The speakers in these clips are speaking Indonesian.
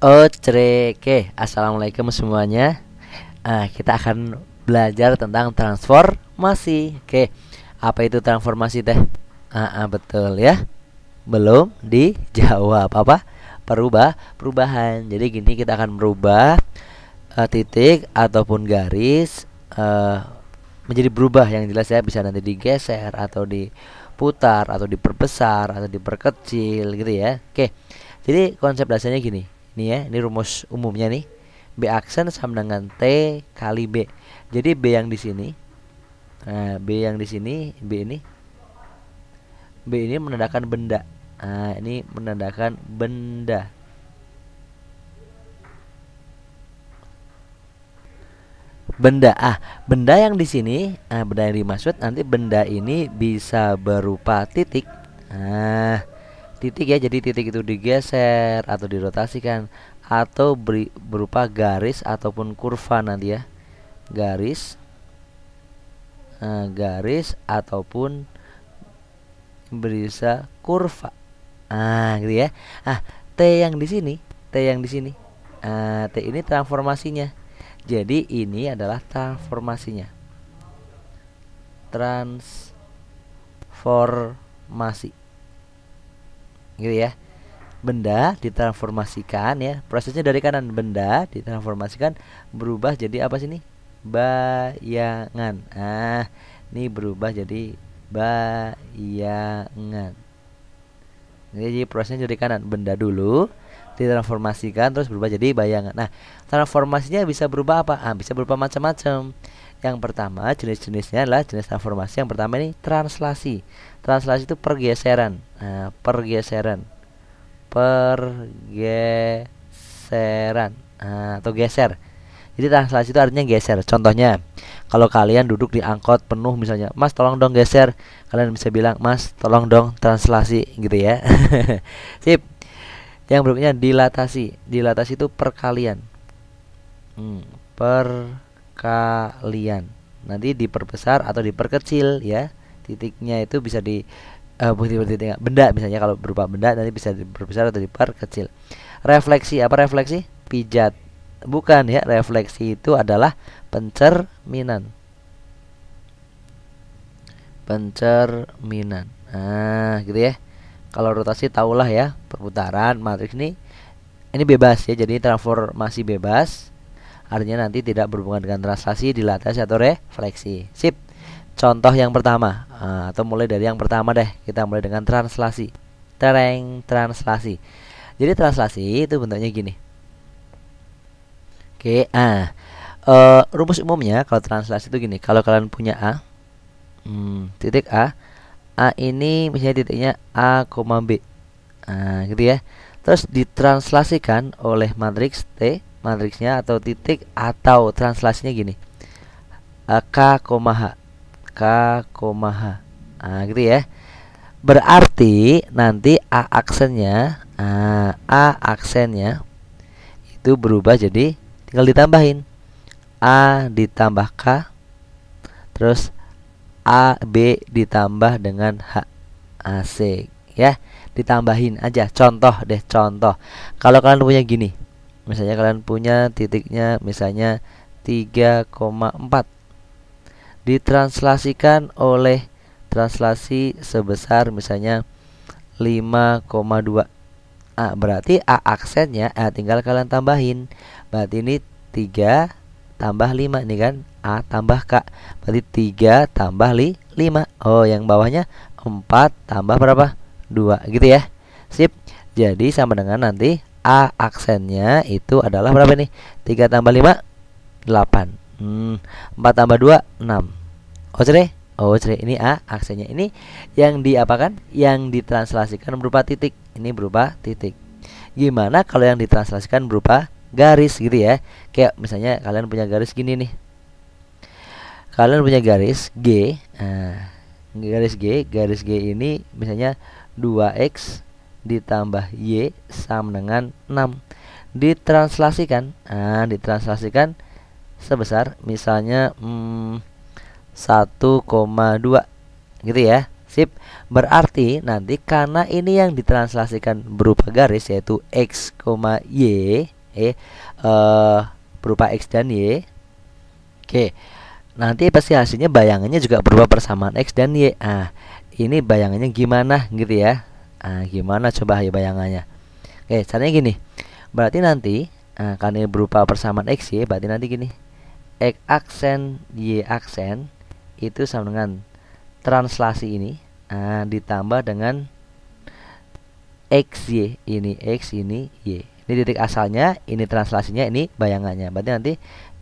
Oke, assalamualaikum semuanya. Uh, kita akan belajar tentang transformasi. Oke, apa itu transformasi teh? Uh, uh, betul ya. Belum dijawab apa? Perubah, perubahan. Jadi gini kita akan merubah uh, titik ataupun garis uh, menjadi berubah yang jelas ya bisa nanti digeser atau diputar atau diperbesar atau diperkecil gitu ya. Oke. Jadi konsep dasarnya gini nih ya ini rumus umumnya nih b aksen sama dengan t kali b jadi b yang di sini nah, b yang di sini b ini b ini menandakan benda nah, ini menandakan benda benda ah benda yang di sini ah benda yang dimaksud nanti benda ini bisa berupa titik ah titik ya jadi titik itu digeser atau dirotasikan atau beri, berupa garis ataupun kurva nanti ya garis eh, garis ataupun berisa kurva ah gitu ya ah t yang di sini t yang di sini ah, t ini transformasinya jadi ini adalah transformasinya transformasi gitu ya benda ditransformasikan ya prosesnya dari kanan benda ditransformasikan berubah jadi apa sih nih bayangan ah ini berubah jadi bayangan jadi prosesnya dari kanan benda dulu ditransformasikan terus berubah jadi bayangan nah transformasinya bisa berubah apa ah bisa berubah macam-macam yang pertama jenis-jenisnya adalah jenis transformasi. Yang pertama ini translasi. Translasi itu pergeseran. Nah, pergeseran. Pergeseran nah, atau geser. Jadi translasi itu artinya geser. Contohnya, kalau kalian duduk di angkot penuh misalnya, "Mas, tolong dong geser." Kalian bisa bilang, "Mas, tolong dong translasi." gitu ya. Sip. Yang berikutnya dilatasi. Dilatasi itu perkalian. Hmm, per kalian nanti diperbesar atau diperkecil ya titiknya itu bisa di uh, eh, bukti titik benda misalnya kalau berupa benda nanti bisa diperbesar atau diperkecil refleksi apa refleksi pijat bukan ya refleksi itu adalah pencerminan pencerminan nah gitu ya kalau rotasi tahulah ya perputaran matriks ini ini bebas ya jadi transformasi bebas Artinya nanti tidak berhubungan dengan translasi, dilatasi atau refleksi. Sip. Contoh yang pertama ah, atau mulai dari yang pertama deh. Kita mulai dengan translasi. Tereng translasi. Jadi translasi itu bentuknya gini. Oke, a ah. Uh, rumus umumnya kalau translasi itu gini. Kalau kalian punya A, hmm, titik A, A ini misalnya titiknya A, koma B. Nah, gitu ya. Terus ditranslasikan oleh matriks T matriksnya atau titik atau translasinya gini k koma h k, h nah gitu ya berarti nanti a aksennya nah, a aksennya itu berubah jadi tinggal ditambahin a ditambah k terus a b ditambah dengan h asik ya ditambahin aja contoh deh contoh kalau kalian punya gini misalnya kalian punya titiknya misalnya 3,4 ditranslasikan oleh translasi sebesar misalnya 5,2 Ah berarti A aksennya A tinggal kalian tambahin berarti ini 3 tambah 5 ini kan A tambah K berarti 3 tambah li, 5 Oh yang bawahnya 4 tambah berapa 2 gitu ya Sip jadi sama dengan nanti A aksennya itu adalah berapa nih? 3 tambah 5 8. Hmm, 4 tambah 2 6. Oke deh. Oh, cere. ini A aksennya. Ini yang diapakan? Yang ditranslasikan berupa titik. Ini berupa titik. Gimana kalau yang ditranslasikan berupa garis gitu ya? Kayak misalnya kalian punya garis gini nih. Kalian punya garis G. Nah, garis G, garis G ini misalnya 2x ditambah Y sama dengan 6 Ditranslasikan Nah ditranslasikan sebesar misalnya hmm, 1,2 gitu ya Sip Berarti nanti karena ini yang ditranslasikan berupa garis yaitu X, Y eh, eh, Berupa X dan Y Oke Nanti pasti hasilnya bayangannya juga berupa persamaan X dan Y Ah ini bayangannya gimana gitu ya Nah, gimana coba ya bayangannya? Oke, caranya gini. Berarti nanti nah, karena ini berupa persamaan x y, ya, berarti nanti gini. X aksen y aksen itu sama dengan translasi ini nah, ditambah dengan x y ini x ini y. Ini titik asalnya, ini translasinya, ini bayangannya. Berarti nanti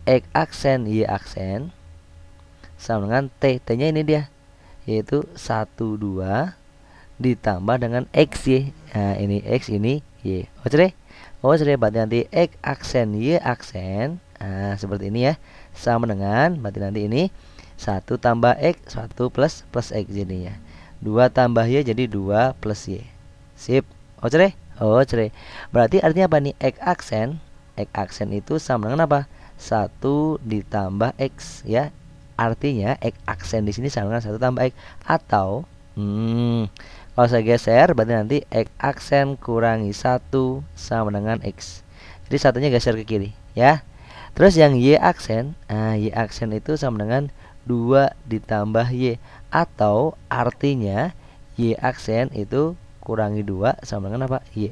x aksen y aksen sama dengan t. T-nya ini dia yaitu 1 2 ditambah dengan x y nah, ini x ini y oke deh oh sudah berarti nanti x aksen y aksen nah, seperti ini ya sama dengan berarti nanti ini satu tambah x satu plus plus x jadi ya dua tambah y jadi dua plus y sip oke deh oke berarti artinya apa nih x aksen x aksen itu sama dengan apa satu ditambah x ya artinya x aksen di sini sama dengan satu tambah x atau hmm, kalau saya geser berarti nanti X aksen kurangi 1 sama dengan X Jadi satunya geser ke kiri ya Terus yang Y aksen nah, Y aksen itu sama dengan 2 ditambah Y Atau artinya Y aksen itu kurangi 2 sama dengan apa? Y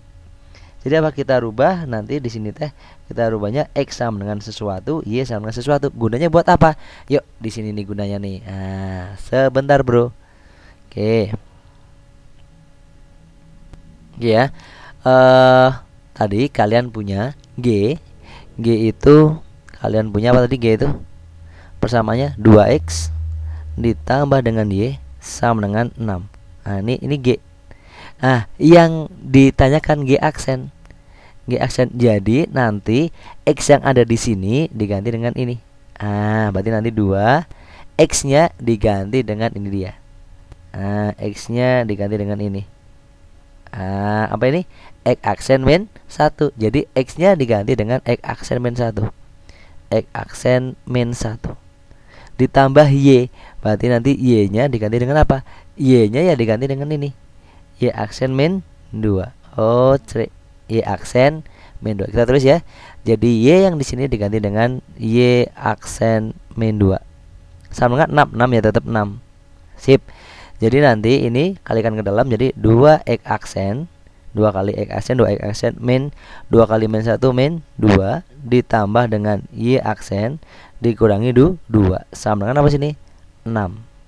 jadi apa kita rubah nanti di sini teh kita rubahnya x sama dengan sesuatu, y sama dengan sesuatu. Gunanya buat apa? Yuk di sini nih gunanya nih. Nah, sebentar bro. Oke. Okay ya eh tadi kalian punya G G itu kalian punya apa tadi G itu persamanya 2X ditambah dengan Y sama dengan 6 nah ini ini G nah yang ditanyakan G aksen G aksen jadi nanti X yang ada di sini diganti dengan ini ah berarti nanti 2 X nya diganti dengan ini dia nah X nya diganti dengan ini ah, apa ini x aksen min 1 jadi x nya diganti dengan x aksen min 1 x aksen min 1 ditambah y berarti nanti y nya diganti dengan apa y nya ya diganti dengan ini y aksen min 2 oh cerik y aksen min 2 kita tulis ya jadi y yang di sini diganti dengan y aksen min 2 sama dengan 6 6 ya tetap 6 sip jadi nanti ini kalikan ke dalam jadi 2 x aksen 2 kali x aksen 2 x aksen min 2 kali min 1 min 2 ditambah dengan y aksen dikurangi 2 sama dengan apa sini 6.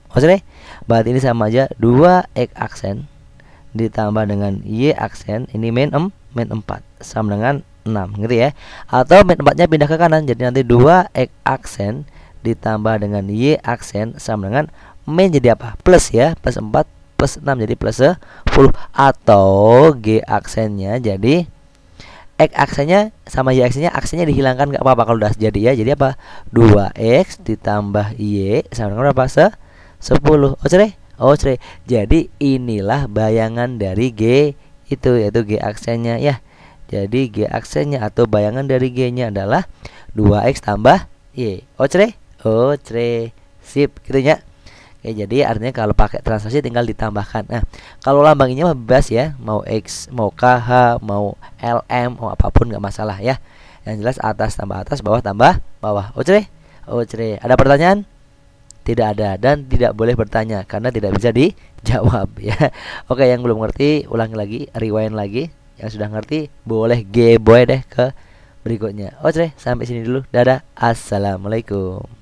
Oke deh. Berarti ini sama aja 2 x aksen ditambah dengan y aksen ini min 6 min 4 sama dengan 6 gitu ya. Atau min 4-nya pindah ke kanan jadi nanti 2 x aksen ditambah dengan y aksen sama dengan main jadi apa plus ya plus 4 plus 6 jadi plus 10 atau G aksennya jadi X aksennya sama Y aksennya aksennya dihilangkan nggak apa-apa kalau udah jadi ya jadi apa 2X ditambah Y sama dengan berapa se 10 cerai? Oh cerai jadi inilah bayangan dari G itu yaitu G aksennya ya jadi G aksennya atau bayangan dari G-nya adalah 2X tambah Y. Oh, oh cerai. Sip, gitu ya. Ya, jadi artinya kalau pakai transaksi tinggal ditambahkan. Nah, kalau lambangnya mah bebas ya, mau X, mau KH, mau l m mau apapun nggak masalah ya. Yang jelas atas tambah atas, bawah tambah bawah. Oke oh, Oke oh, Ada pertanyaan? Tidak ada dan tidak boleh bertanya karena tidak bisa dijawab ya. Oke, yang belum ngerti ulangi lagi, rewind lagi. Yang sudah ngerti boleh geboy deh ke berikutnya. Oke oh, sampai sini dulu. Dadah. Assalamualaikum.